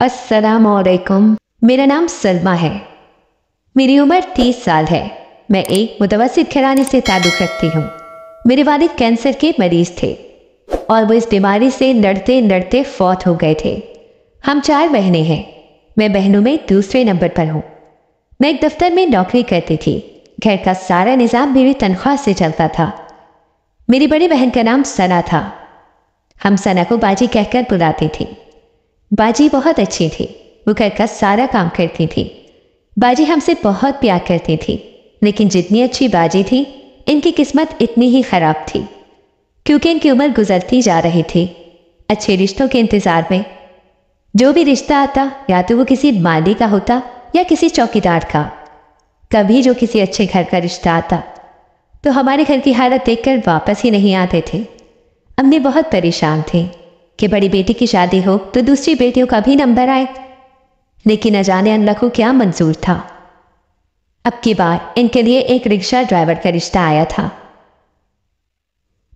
असलकम मेरा नाम सलमा है मेरी उम्र तीस साल है मैं एक मुतवसत खिलाने से ताल्लुक़ रखती हूँ मेरे वालिद कैंसर के मरीज थे और वो इस बीमारी से लड़ते लड़ते फौत हो गए थे हम चार बहनें हैं मैं बहनों में दूसरे नंबर पर हूँ मैं एक दफ्तर में नौकरी करती थी घर का सारा निज़ाम मेरी तनख्वाह से चलता था मेरी बड़ी बहन का नाम सना था हम सना को बाजी कहकर बुलाती थी बाजी बहुत अच्छी थी वो घर का सारा काम करती थी बाजी हमसे बहुत प्यार करती थी लेकिन जितनी अच्छी बाजी थी इनकी किस्मत इतनी ही खराब थी क्योंकि इनकी उम्र गुजरती जा रही थी अच्छे रिश्तों के इंतजार में जो भी रिश्ता आता या तो वो किसी माली का होता या किसी चौकीदार का कभी जो किसी अच्छे घर का रिश्ता आता तो हमारे घर की हालत देखकर वापस ही नहीं आते थे अम्मी बहुत परेशान थी कि बड़ी बेटी की शादी हो तो दूसरी बेटियों का भी नंबर आए लेकिन न जाने को क्या मंजूर था अब की बार इनके लिए एक रिक्शा ड्राइवर का रिश्ता आया था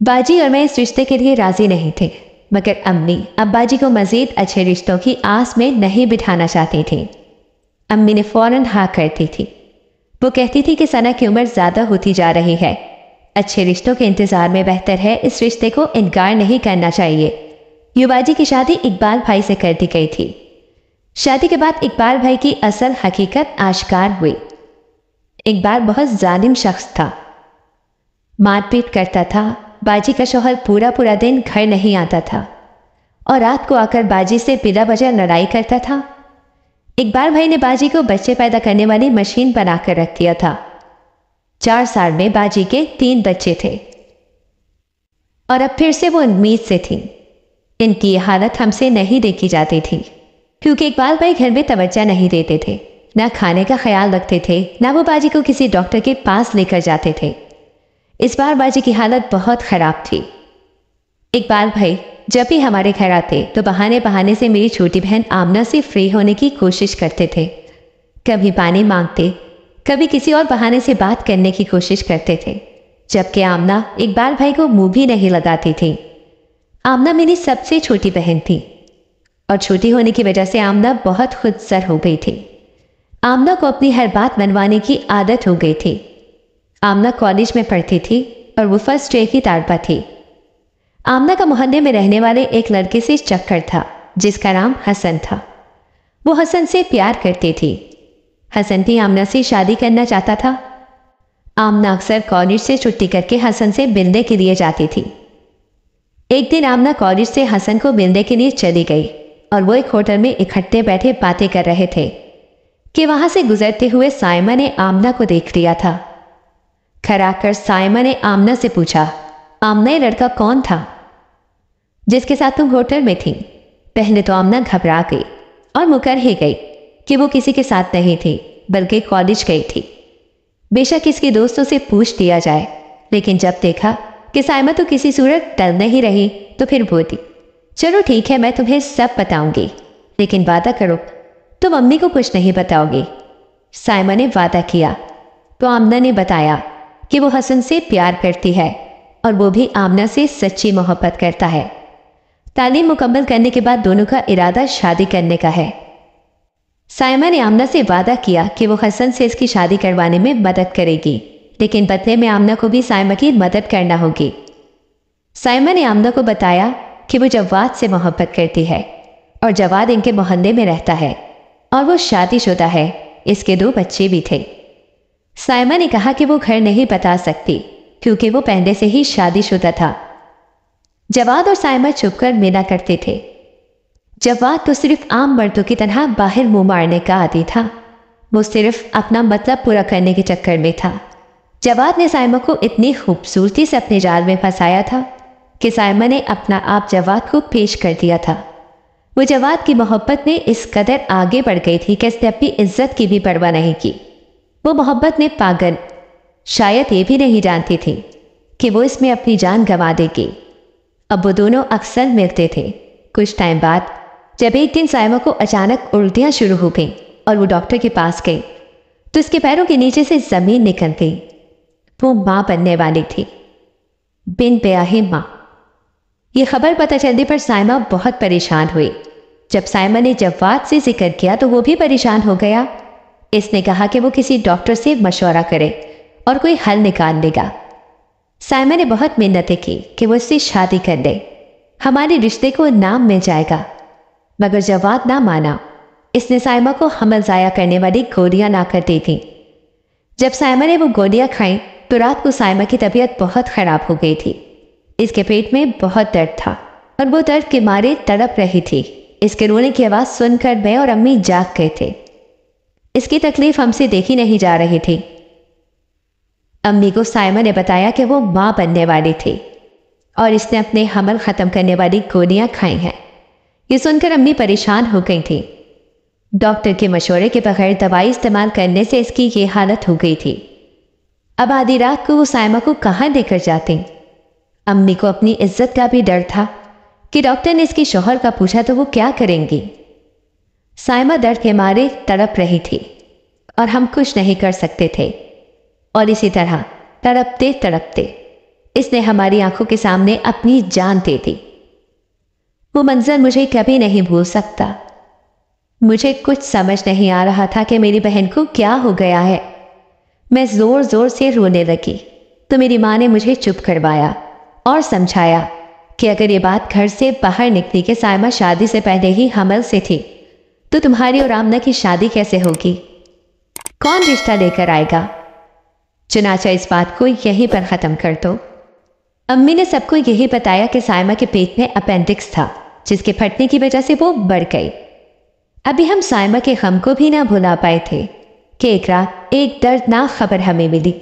बाजी और मैं इस रिश्ते के लिए राजी नहीं थे मगर अम्मी अब बाजी को मजीद अच्छे रिश्तों की आस में नहीं बिठाना चाहती थी अम्मी ने फौरन हाँ करती थी वो कहती थी कि सना की उम्र ज़्यादा होती जा रही है अच्छे रिश्तों के इंतज़ार में बेहतर है इस रिश्ते को इनकार नहीं करना चाहिए युवाजी की शादी इकबाल भाई से कर दी गई थी शादी के बाद इकबाल भाई की असल हकीकत आश्कार हुई इकबाल बहुत जालिम शख्स था मारपीट करता था बाजी का शोहर पूरा पूरा दिन घर नहीं आता था और रात को आकर बाजी से बिना बजा लड़ाई करता था इकबाल भाई ने बाजी को बच्चे पैदा करने वाली मशीन बनाकर रख दिया था चार साल में बाजी के तीन बच्चे थे और अब फिर से वो उम्मीद से थी इनकी हालत हमसे नहीं देखी जाती थी क्योंकि इकबाल भाई घर में तवज्जा नहीं देते थे ना खाने का ख्याल रखते थे ना वो बाजी को किसी डॉक्टर के पास लेकर जाते थे इस बार बाजी की हालत बहुत ख़राब थी इकबाल भाई जब भी हमारे घर आते तो बहाने बहाने से मेरी छोटी बहन आमना से फ्री होने की कोशिश करते थे कभी पानी मांगते कभी किसी और बहाने से बात करने की कोशिश करते थे जबकि आमना इकबाल भाई को मुंह भी नहीं लगाती थी आमना मेरी सबसे छोटी बहन थी और छोटी होने की वजह से आमना बहुत खुद सर हो गई थी आमना को अपनी हर बात मनवाने की आदत हो गई थी आमना कॉलेज में पढ़ती थी और वो फर्स्ट ईयर की तारपा थी आमना का मोहल्ले में रहने वाले एक लड़के से चक्कर था जिसका नाम हसन था वो हसन से प्यार करती थी हसन भी आमना से शादी करना चाहता था आमना अक्सर कॉलेज से छुट्टी करके हसन से मिलने के लिए जाती थी एक दिन आमना कॉलेज से हसन को मिलने के लिए चली गई और वो एक होटल में इकट्ठे बैठे बातें कर रहे थे कि वहां से गुजरते हुए साइमा ने आमना को देख लिया था खराकर साइमा ने आमना से पूछा आमना ये लड़का कौन था जिसके साथ तुम होटल में थी पहले तो आमना घबरा गई और मुकर ही गई कि वो किसी के साथ नहीं थी बल्कि कॉलेज गई थी बेशक इसके दोस्तों से पूछ लिया जाए लेकिन जब देखा कि साइमा तो किसी सूरत टल नहीं रही तो फिर बोती चलो ठीक है मैं तुम्हें सब बताऊंगी लेकिन वादा करो तुम अम्मी को कुछ नहीं बताओगी साइमा ने वादा किया तो आमना ने बताया कि वो हसन से प्यार करती है और वो भी आमना से सच्ची मोहब्बत करता है तालीम मुकम्मल करने के बाद दोनों का इरादा शादी करने का है साइमा ने आमना से वादा किया कि वो हसन से इसकी शादी करवाने में मदद करेगी लेकिन बदले में आमना को भी साइमा की मदद करना होगी साइमा ने आमना को बताया कि वो जवाद से मोहब्बत करती है और जवाद इनके मोहल्ले में रहता है और वो शादीशुदा है इसके दो बच्चे भी थे साइमा ने कहा कि वो घर नहीं बता सकती क्योंकि वो पहले से ही शादीशुदा था जवाद और साइमा कर मिला करते थे जवाद तो सिर्फ आम मर्दों की तरह बाहर मुंह मारने का आदि था वो सिर्फ अपना मतलब पूरा करने के चक्कर में था जवाद ने साइमा को इतनी खूबसूरती से अपने जाल में फंसाया था कि साइमा ने अपना आप जवाद को पेश कर दिया था वो जवाद की मोहब्बत में इस कदर आगे बढ़ गई थी कि इसने अपनी इज्जत की भी परवाह नहीं की वो मोहब्बत में पागल शायद ये भी नहीं जानती थी कि वो इसमें अपनी जान गंवा देगी अब वो दोनों अक्सर मिलते थे कुछ टाइम बाद जब एक दिन साइमा को अचानक उल्टियाँ शुरू हो गई और वो डॉक्टर के पास गई तो उसके पैरों के नीचे से ज़मीन निकल गई वो मां बनने वाली थी बिन ब्याहे मां ये खबर पता चलने पर साइमा बहुत परेशान हुई जब साइमा ने जवाब से जिक्र किया तो वो भी परेशान हो गया इसने कहा कि वो किसी डॉक्टर से मशवरा करे और कोई हल निकाल लेगा साइमा ने बहुत मिन्नतें की कि वो इससे शादी कर ले हमारे रिश्ते को नाम मिल जाएगा मगर जवाब ना माना इसने साइमा को हमल ज़ाया करने वाली गोलियां ना कर दी थी जब साइमा ने वो गोलियां खाई तो रात को साइमा की तबीयत बहुत ख़राब हो गई थी इसके पेट में बहुत दर्द था और वो दर्द के मारे तड़प रही थी इसके रोने की आवाज़ सुनकर मैं और अम्मी जाग गए थे इसकी तकलीफ हमसे देखी नहीं जा रही थी अम्मी को साइमा ने बताया कि वो मां बनने वाली थी और इसने अपने हमल ख़त्म करने वाली गोलियां खाई हैं ये सुनकर अम्मी परेशान हो गई थी डॉक्टर के मशवरे के बगैर दवाई इस्तेमाल करने से इसकी ये हालत हो गई थी अब आधी रात को वो सायमा को कहाँ देकर जाते अम्मी को अपनी इज्जत का भी डर था कि डॉक्टर ने इसके शोहर का पूछा तो वो क्या करेंगी सायमा दर्द के मारे तड़प रही थी और हम कुछ नहीं कर सकते थे और इसी तरह तड़पते तड़पते इसने हमारी आंखों के सामने अपनी जान दे दी वो मंजर मुझे कभी नहीं भूल सकता मुझे कुछ समझ नहीं आ रहा था कि मेरी बहन को क्या हो गया है मैं जोर जोर से रोने लगी तो मेरी माँ ने मुझे चुप करवाया और समझाया कि अगर ये बात घर से बाहर निकली कि सायमा शादी से पहले ही हमल से थी तो तुम्हारी और आमना की शादी कैसे होगी कौन रिश्ता लेकर आएगा चनाचा इस बात को यहीं पर ख़त्म कर दो अम्मी ने सबको यही बताया कि सायमा के पेट में अपेंडिक्स था जिसके फटने की वजह से वो बढ़ गई अभी हम सायमा के गम को भी ना भुला पाए थे कि एक रात एक दर्दनाक खबर हमें मिली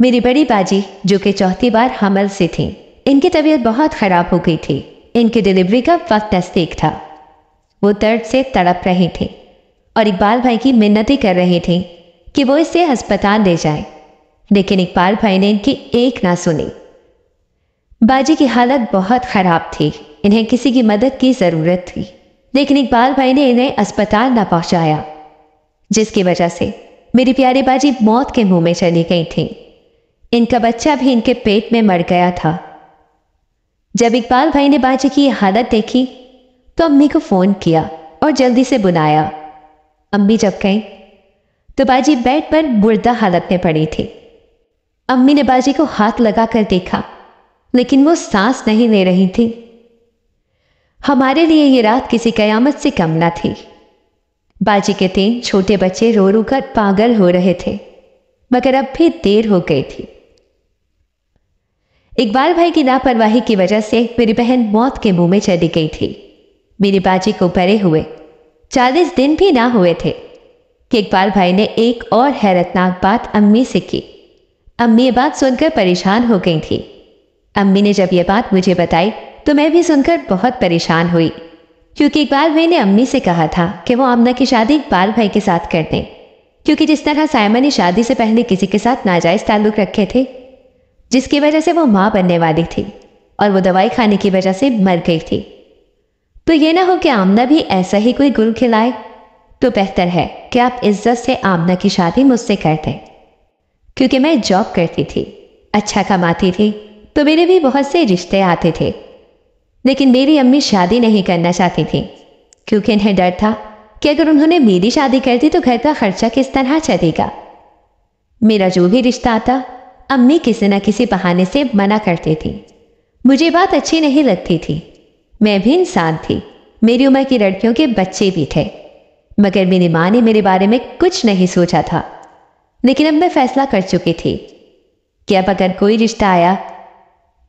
मेरी बड़ी बाजी जो कि चौथी बार हमल से थी इनकी तबीयत बहुत खराब हो गई थी इनकी डिलीवरी का वक्त नजदीक था वो दर्द से तड़प रहे थे और इकबाल भाई की मिन्नती कर रहे थे कि वो इसे अस्पताल ले जाए लेकिन इकबाल भाई ने इनकी एक ना सुनी बाजी की हालत बहुत खराब थी इन्हें किसी की मदद की जरूरत थी लेकिन इकबाल भाई ने इन्हें अस्पताल ना पहुंचाया जिसकी वजह से मेरी प्यारी बाजी मौत के मुंह में चली गई थी इनका बच्चा भी इनके पेट में मर गया था जब इकबाल भाई ने बाजी की हालत देखी तो अम्मी को फोन किया और जल्दी से बुलाया अम्मी जब गई तो बाजी बेड पर मुर्दा हालत में पड़ी थी अम्मी ने बाजी को हाथ लगाकर देखा लेकिन वो सांस नहीं ले रही थी हमारे लिए ये रात किसी कयामत से कम ना थी बाजी के तीन छोटे बच्चे रो रो कर पागल हो रहे थे मगर अब भी देर हो गई थी इकबाल भाई की लापरवाही की वजह से मेरी बहन मौत के मुंह में चली गई थी मेरी बाजी को परे हुए चालीस दिन भी ना हुए थे कि इकबाल भाई ने एक और हैरतनाक बात अम्मी से की अम्मी ये बात सुनकर परेशान हो गई थी अम्मी ने जब यह बात मुझे बताई तो मैं भी सुनकर बहुत परेशान हुई क्योंकि एक बार मैंने अम्मी से कहा था कि वो आमना की शादी इकबाल भाई के साथ कर दें क्योंकि जिस तरह सायमा ने शादी से पहले किसी के साथ नाजायज ताल्लुक रखे थे जिसकी वजह से वो माँ बनने वाली थी और वो दवाई खाने की वजह से मर गई थी तो ये ना हो कि आमना भी ऐसा ही कोई गुल खिलाए तो बेहतर है कि आप इज्जत से आमना की शादी मुझसे कर दें क्योंकि मैं जॉब करती थी अच्छा कमाती थी तो मेरे भी बहुत से रिश्ते आते थे लेकिन मेरी अम्मी शादी नहीं करना चाहती थी क्योंकि इन्हें डर था कि अगर उन्होंने मेरी शादी कर दी तो घर का खर्चा किस तरह चलेगा मेरा जो भी रिश्ता आता अम्मी किसी न किसी बहाने से मना करती थी मुझे बात अच्छी नहीं लगती थी मैं भी इंसान थी मेरी उम्र की लड़कियों के बच्चे भी थे मगर मेरी माँ ने मेरे बारे में कुछ नहीं सोचा था लेकिन अब मैं फैसला कर चुकी थी कि अब अगर कोई रिश्ता आया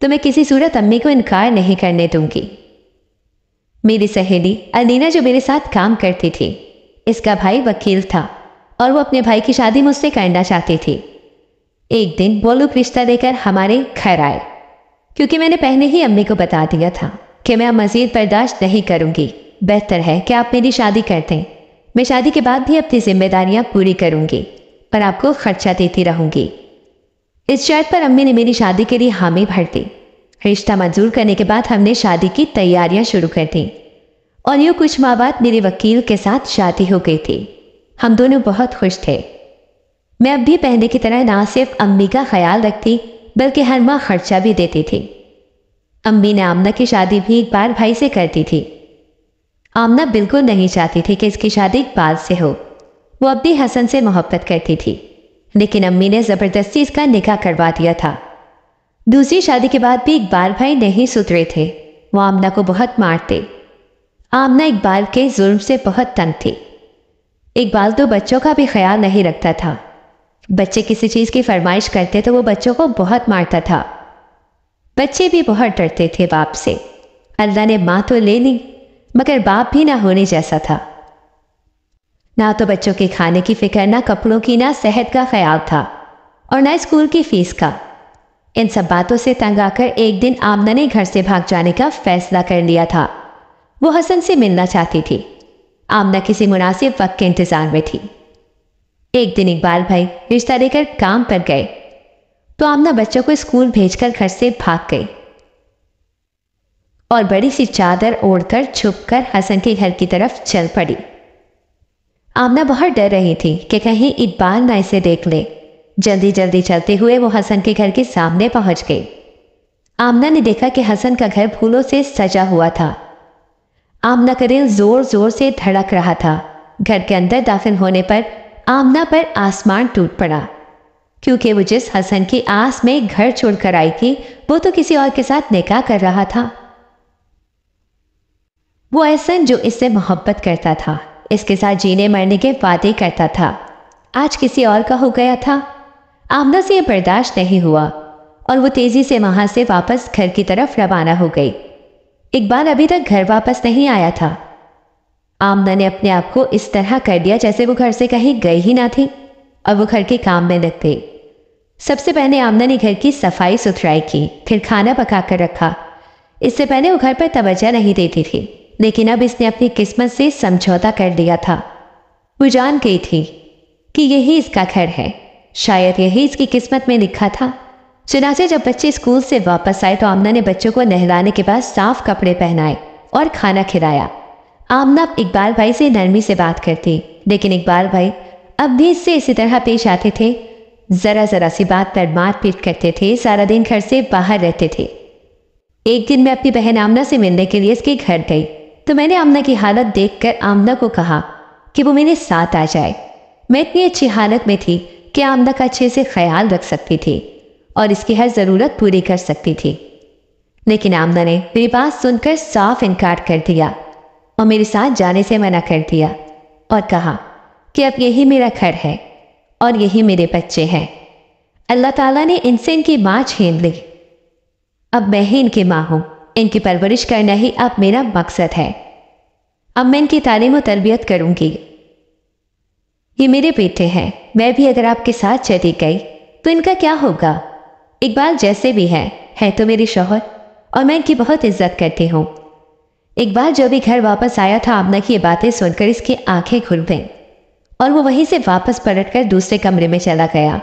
तो मैं किसी सूरत अम्मी को इनकार नहीं करने दूंगी मेरी सहेली अलीना जो मेरे साथ काम करती थी इसका भाई वकील था और वो अपने भाई की शादी मुझसे करना चाहती थी एक दिन वो लोग रिश्ता देकर हमारे घर आए क्योंकि मैंने पहले ही अम्मी को बता दिया था कि मैं मजीद बर्दाश्त नहीं करूंगी बेहतर है कि आप मेरी शादी कर दें मैं शादी के बाद भी अपनी जिम्मेदारियां पूरी करूंगी पर आपको खर्चा देती रहूंगी इस शर्त पर अम्मी ने मेरी शादी के लिए हामी भर दी रिश्ता मंजूर करने के बाद हमने शादी की तैयारियां शुरू कर दी और यूँ कुछ माह बाद मेरे वकील के साथ शादी हो गई थी हम दोनों बहुत खुश थे मैं अब भी पहले की तरह ना सिर्फ अम्मी का ख्याल रखती बल्कि हर माह खर्चा भी देती थी अम्मी ने आमना की शादी भी एक बार भाई से करती थी आमना बिल्कुल नहीं चाहती थी कि इसकी शादी बाल से हो वो अब भी हसन से मोहब्बत करती थी लेकिन अम्मी ने ज़बरदस्ती इसका निकाह करवा दिया था दूसरी शादी के बाद भी इकबाल भाई नहीं सुधरे थे वो आमना को बहुत मारते आमना इकबाल के जुर्म से बहुत तंग थी इकबाल तो बच्चों का भी ख्याल नहीं रखता था बच्चे किसी चीज़ की फरमाइश करते तो वो बच्चों को बहुत मारता था बच्चे भी बहुत डरते थे बाप से अल्लाह ने माँ तो ले ली मगर बाप भी ना होने जैसा था ना तो बच्चों के खाने की फिक्र ना कपड़ों की ना सेहत का ख्याल था और ना स्कूल की फीस का इन सब बातों से तंग आकर एक दिन आमना ने घर से भाग जाने का फैसला कर लिया था वो हसन से मिलना चाहती थी आमना किसी मुनासिब वक्त के इंतजार में थी एक दिन इकबाल भाई रिश्ता लेकर काम पर गए तो आमना बच्चों को स्कूल भेजकर घर से भाग गई और बड़ी सी चादर ओढ़कर छुपकर हसन के घर की तरफ चल पड़ी आमना बहुत डर रही थी कि कहीं इकबाल ना इसे देख ले जल्दी जल्दी चलते हुए वो हसन के घर के सामने पहुंच गई आमना ने देखा कि हसन का घर फूलों से सजा हुआ था आमना का दिल जोर जोर से धड़क रहा था घर के अंदर दाखिल होने पर आमना पर आसमान टूट पड़ा क्योंकि वो जिस हसन की आस में घर छोड़कर आई थी वो तो किसी और के साथ निकाह कर रहा था वो ऐसा जो इससे मोहब्बत करता था इसके साथ जीने मरने के वादे करता था आज किसी और का हो गया था आमना से यह बर्दाश्त नहीं हुआ और वो तेजी से वहां से वापस घर की तरफ रवाना हो गई इकबाल अभी तक घर वापस नहीं आया था आमना ने अपने आप को इस तरह कर दिया जैसे वो घर से कहीं गई ही ना थी और वो घर के काम में लग गई सबसे पहले आमना ने घर की सफाई सुथराई की फिर खाना पकाकर रखा इससे पहले वो घर पर तवज्जा नहीं देती थी लेकिन अब इसने अपनी किस्मत से समझौता कर लिया था वो जान गई थी कि यही इसका घर है शायद यही इसकी किस्मत में लिखा था चुनाचे जब बच्चे स्कूल से वापस आए तो आमना ने बच्चों को नहलाने के बाद साफ कपड़े पहनाए और खाना खिलाया आमना अब इकबाल भाई से नरमी से बात करती लेकिन इकबाल भाई अब भी इससे इसी तरह पेश आते थे जरा जरा सी बात पर मारपीट करते थे सारा दिन घर से बाहर रहते थे एक दिन मैं अपनी बहन आमना से मिलने के लिए इसके घर गई तो मैंने आमना की हालत देखकर आमना को कहा कि वो मेरे साथ आ जाए मैं इतनी अच्छी हालत में थी कि आमना का अच्छे से ख्याल रख सकती थी और इसकी हर ज़रूरत पूरी कर सकती थी लेकिन आमना ने मेरी बात सुनकर साफ इनकार कर दिया और मेरे साथ जाने से मना कर दिया और कहा कि अब यही मेरा घर है और यही मेरे बच्चे हैं अल्लाह ताला ने इनसे इनकी माँ छीन ली अब मैं ही इनकी माँ हूं इनकी परवरिश करना ही अब मेरा मकसद है अब मैं इनकी तालीम और तरबियत करूंगी ये मेरे बेटे हैं मैं भी अगर आपके साथ चली गई तो इनका क्या होगा इकबाल जैसे भी हैं है तो मेरे शोहर और मैं इनकी बहुत इज्जत करती हूँ इकबाल जो भी घर वापस आया था आमना की ये बातें सुनकर इसकी आंखें खुल गईं और वो वहीं से वापस पलटकर दूसरे कमरे में चला गया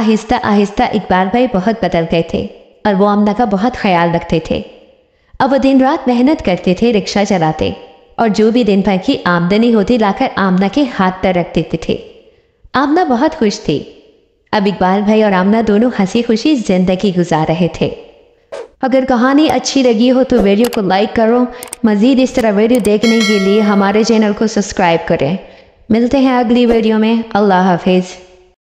आहिस्ता आहिस्ता इकबाल भाई बहुत बदल गए थे और वो आमदा का बहुत ख्याल रखते थे अब वो दिन रात मेहनत करते थे रिक्शा चलाते और जो भी दिन भर की आमदनी होती लाकर आमना के हाथ पर रख देते थे आमना बहुत खुश थी अब इकबाल भाई और आमना दोनों हंसी खुशी जिंदगी गुजार रहे थे अगर कहानी अच्छी लगी हो तो वीडियो को लाइक करो मज़ीद इस तरह वीडियो देखने के लिए हमारे चैनल को सब्सक्राइब करें मिलते हैं अगली वीडियो में अल्लाह हाफिज़